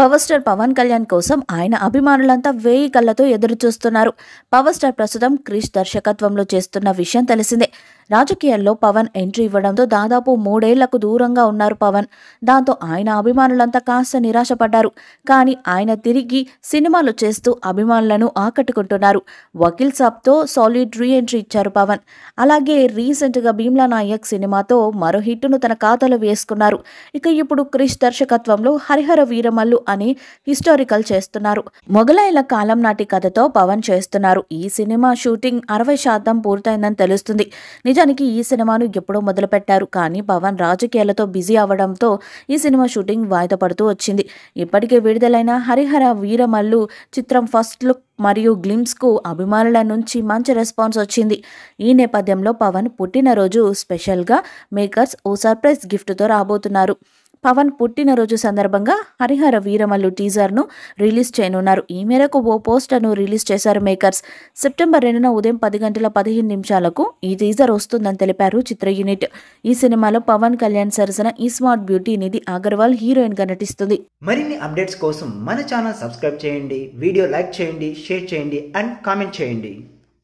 power star Pawan Kalyan కోసం ఆయన అభిమానులంతా వేయి కళ్ళతో ఎదురు చూస్తున్నారు పవర్ స్టార్ ప్రస్తుతం క్రిష్ దర్శకత్వంలో చేస్తున్న విషయం తెలిసిందే రాజకీయాల్లో పవన్ ఎంట్రీ ఇవ్వడంతో దాదాపు మూడేళ్లకు దూరంగా ఉన్నారు పవన్ దాంతో ఆయన అభిమానులంతా కాస్త నిరాశపడ్డారు కానీ ఆయన తిరిగి సినిమాలు చేస్తూ అభిమానులను ఆకట్టుకుంటున్నారు వకీల్ సాబ్తో సాలిడ్ రీ ఎంట్రీ ఇచ్చారు పవన్ అలాగే రీసెంట్గా భీమ్లా నాయక్ సినిమాతో మరో హిట్టును తన ఖాతాలో వేసుకున్నారు ఇక ఇప్పుడు క్రిష్ దర్శకత్వంలో హరిహర వీరమల్లు అని హిస్టారికల్ చేస్తున్నారు మొగలాయల కాలం నాటి కథతో పవన్ చేస్తున్నారు ఈ సినిమా షూటింగ్ అరవై శాతం పూర్తయిందని తెలుస్తుంది నిజానికి ఈ సినిమాను ఎప్పుడో మొదలుపెట్టారు కానీ పవన్ రాజకీయాలతో బిజీ అవ్వడంతో ఈ సినిమా షూటింగ్ వాయిదా పడుతూ వచ్చింది ఇప్పటికే విడుదలైన హరిహర వీరమల్లు చిత్రం ఫస్ట్ లుక్ మరియు గ్లిమ్స్కు అభిమానుల నుంచి మంచి రెస్పాన్స్ వచ్చింది ఈ నేపథ్యంలో పవన్ పుట్టినరోజు స్పెషల్గా మేకర్స్ ఓ సర్ప్రైజ్ గిఫ్ట్తో రాబోతున్నారు పవన్ పుట్టినరోజు సందర్భంగా హరిహర వీరమల్లు టీజర్ను రిలీజ్ చేయనున్నారు ఈ మేరకు ఓ పోస్టర్ను రిలీజ్ చేశారు మేకర్స్ సెప్టెంబర్ రెండున ఉదయం పది గంటల పదిహేను నిమిషాలకు ఈ టీజర్ వస్తుందని తెలిపారు చిత్ర యూనిట్ ఈ సినిమాలో పవన్ కళ్యాణ్ సరసన ఈ smart beauty Nidhi Agarwal heroine గా నటిస్తుంది మరిన్ని అప్డేట్స్ కోసం మన ఛానల్ సబ్స్క్రైబ్ చేయండి వీడియో లైక్ చేయండి షేర్ చేయండి అండ్ కామెంట్ చేయండి